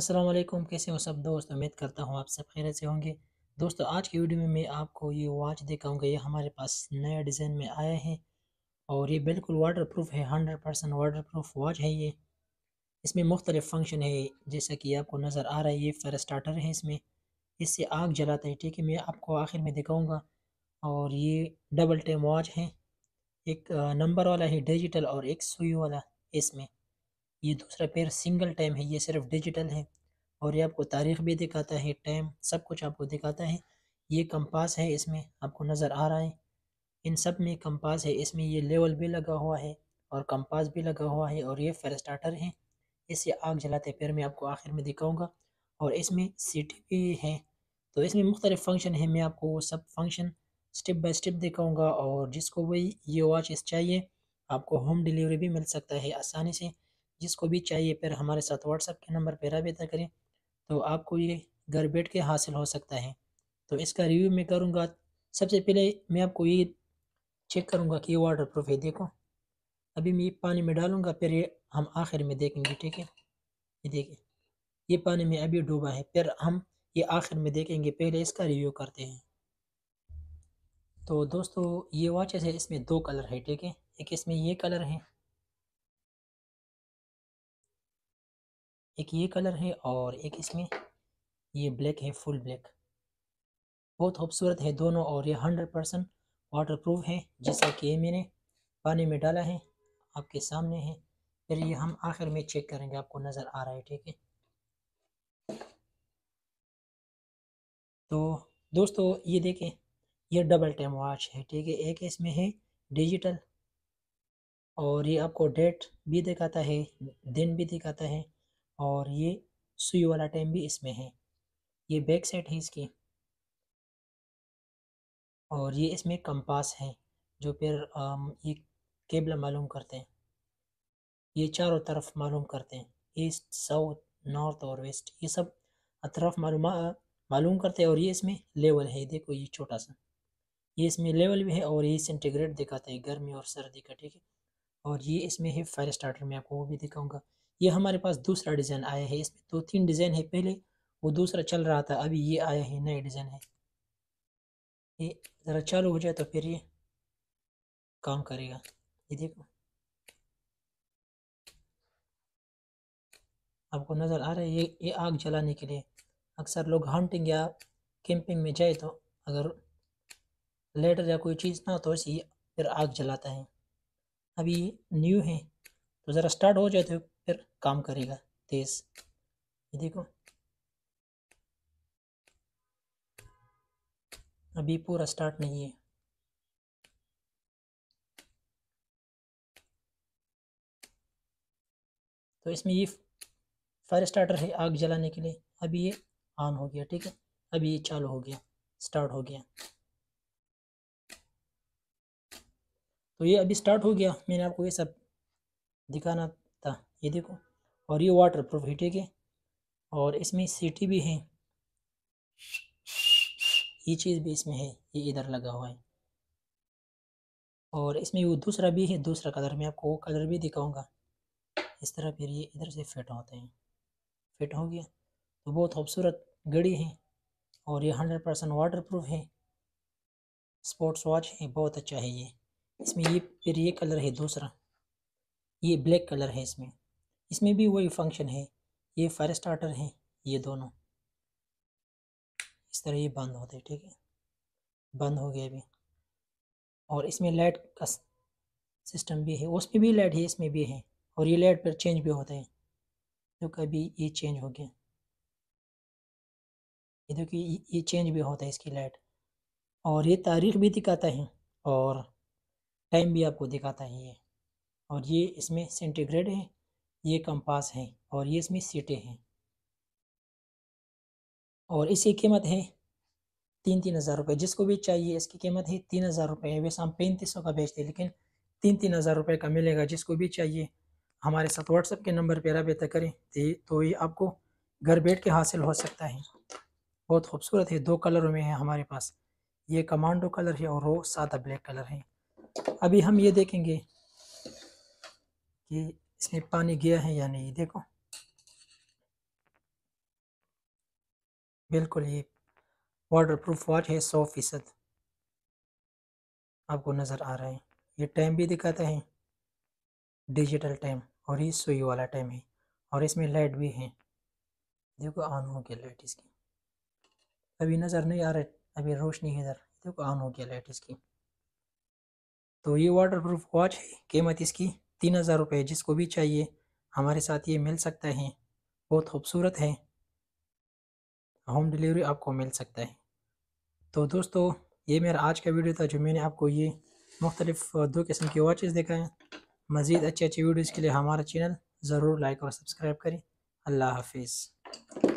अस्सलाम वालेकुम कैसे हो सब दोस्त उम्मीद करता हूँ आप सब खैर से होंगे दोस्तों आज की वीडियो में मैं आपको ये वॉच दिखाऊंगा ये हमारे पास नया डिज़ाइन में आया है और ये बिल्कुल वाटर प्रूफ है hundred percent waterproof watch है ये इसमें मुख्तलिफ फंक्शन है जैसा कि आपको नज़र आ रहा है ये फायर स्टार्टर है इसमें इससे आग जलाता है ठीक है मैं आपको आखिर में दिखाऊँगा और ये डबल टेम वॉच है एक नंबर वाला है डिजिटल और एक सुई वाला इसमें ये दूसरा पेयर सिंगल टाइम है ये सिर्फ डिजिटल है और ये आपको तारीख भी दिखाता है टाइम सब कुछ आपको दिखाता है ये कंपास है इसमें आपको नज़र आ रहा है इन सब में कंपास है इसमें ये लेवल भी लगा हुआ है और कंपास भी लगा हुआ है और ये फेर स्टार्टर है इसे आग जलाते पैर में आपको आखिर में दिखाऊंगा और इसमें सीटी भी है तो इसमें मुख्तलिफ फंक्शन है मैं आपको वो सब फंक्शन स्टेप बाय स्टेप दिखाऊंगा और जिसको वही ये वॉच चाहिए आपको होम डिलीवरी भी मिल सकता है आसानी से जिसको भी चाहिए फिर हमारे साथ व्हाट्सएप के नंबर पर रबता करें तो आपको ये घर बैठ के हासिल हो सकता है तो इसका रिव्यू मैं करूँगा सबसे पहले मैं आपको ये चेक करूँगा कि ये वाटर प्रूफ है देखो अभी मैं पानी में डालूँगा फिर ये हम आखिर में देखेंगे ठीक है ये देखिए ये पानी में अभी डूबा है फिर हम ये आखिर में देखेंगे पहले इसका रिव्यू करते हैं तो दोस्तों ये वॉचेस है इसमें दो कलर है ठीक है एक इसमें ये कलर है एक ये कलर है और एक इसमें ये ब्लैक है फुल ब्लैक बहुत खूबसूरत है दोनों और ये हंड्रेड परसेंट वाटर प्रूफ है जैसा कि मैंने पानी में डाला है आपके सामने है फिर ये हम आखिर में चेक करेंगे आपको नज़र आ रहा है ठीक है तो दोस्तों ये देखें ये डबल टाइम वॉच है ठीक है एक इसमें है डिजिटल और ये आपको डेट भी दिखाता है दिन भी दिखाता है और ये सुई वाला टाइम भी इसमें है ये बैक साइड है इसकी और ये इसमें कंपास है जो फिर ये केबल मालूम करते हैं ये चारों तरफ मालूम करते हैं ईस्ट साउथ नॉर्थ और वेस्ट ये सब अतरफ मालूम मालूम करते हैं और ये इसमें लेवल है देखो ये छोटा सा ये इसमें लेवल भी है और ये सेंटीग्रेड दिखाते हैं गर्मी और सर्दी का ठीक है और ये इसमें है फायर स्टार्टर में आपको वो भी दिखाऊंगा ये हमारे पास दूसरा डिज़ाइन आया है इसमें दो तीन डिज़ाइन है पहले वो दूसरा चल रहा था अभी ये आया है नए डिज़ाइन है ये ज़रा चालू हो जाए तो फिर ये काम करेगा ये देखो आपको नज़र आ रहा है ये ये आग जलाने के लिए अक्सर लोग हंटिंग या कैंपिंग में जाए तो अगर लेटर या कोई चीज़ ना तो इसे फिर आग जलाता है अभी न्यू है तो ज़रा स्टार्ट हो जाए तो फिर काम करेगा तेज ये देखो अभी पूरा स्टार्ट नहीं है तो इसमें ये फायर स्टार्टर है आग जलाने के लिए अभी ये ऑन हो गया ठीक है अभी ये चालू हो गया स्टार्ट हो गया तो ये अभी स्टार्ट हो गया मैंने आपको ये सब दिखाना ये देखो और ये वाटर प्रूफ हीटेक है और इसमें सीटी भी है ये चीज़ भी इसमें है ये इधर लगा हुआ है और इसमें वो दूसरा भी है दूसरा कलर मैं आपको वो कलर भी दिखाऊंगा इस तरह फिर ये इधर से फिट होते हैं फिट हो गया तो बहुत खूबसूरत घड़ी है और ये हंड्रेड परसेंट वाटर प्रूफ है स्पोर्ट्स वॉच है बहुत अच्छा है ये इसमें ये फिर ये कलर है दूसरा ये ब्लैक कलर है इसमें इसमें भी वही फंक्शन है ये फायर स्टार्टर हैं ये दोनों इस तरह ये बंद होते हैं ठीक है बंद हो गया अभी और इसमें लाइट का सिस्टम भी है उसमें भी लाइट है इसमें भी है और ये लाइट पर चेंज भी होते हैं तो कभी ये चेंज हो गया ये देखिए ये चेंज भी होता है इसकी लाइट और ये तारीख भी दिखाता है और टाइम भी आपको दिखाता है ये और ये इसमें सेंटीग्रेड है ये कंपास हैं और ये इसमें सीटें हैं और इसकी कीमत है तीन तीन हज़ार रुपये जिसको भी चाहिए इसकी कीमत है तीन हज़ार रुपये वैसे हम पैंतीस सौ का बेचते हैं लेकिन तीन तीन हज़ार रुपये का मिलेगा जिसको भी चाहिए हमारे साथ व्हाट्सएप के नंबर पर रबता करें तो ये आपको घर बैठ के हासिल हो सकता है बहुत खूबसूरत है दो कलरों में है हमारे पास ये कमांडो कलर है और वो सादा ब्लैक कलर है अभी हम ये देखेंगे कि इसमें पानी गया है या नहीं देखो बिल्कुल ये वाटर प्रूफ वॉच है सौ फीसद आपको नज़र आ रहा है ये टाइम भी दिखाता है डिजिटल टाइम और ये सुई वाला टाइम है और इसमें लाइट भी है देखो ऑन हो गया लाइट इसकी अभी नज़र नहीं आ रहा अभी रोशनी है इधर देखो ऑन हो गया लाइट इसकी तो ये वाटर प्रूफ वॉच है कीमत इसकी तीन हज़ार रुपये जिसको भी चाहिए हमारे साथ ये मिल सकता है बहुत खूबसूरत है होम डिलीवरी आपको मिल सकता है तो दोस्तों ये मेरा आज का वीडियो था जो मैंने आपको ये मुख्तलिफ दो किस्म की वॉचेस दिखाएँ मज़ीद अच्छी अच्छी वीडियोज़ के लिए हमारा चैनल ज़रूर लाइक और सब्सक्राइब करें अल्लाह हाफिज़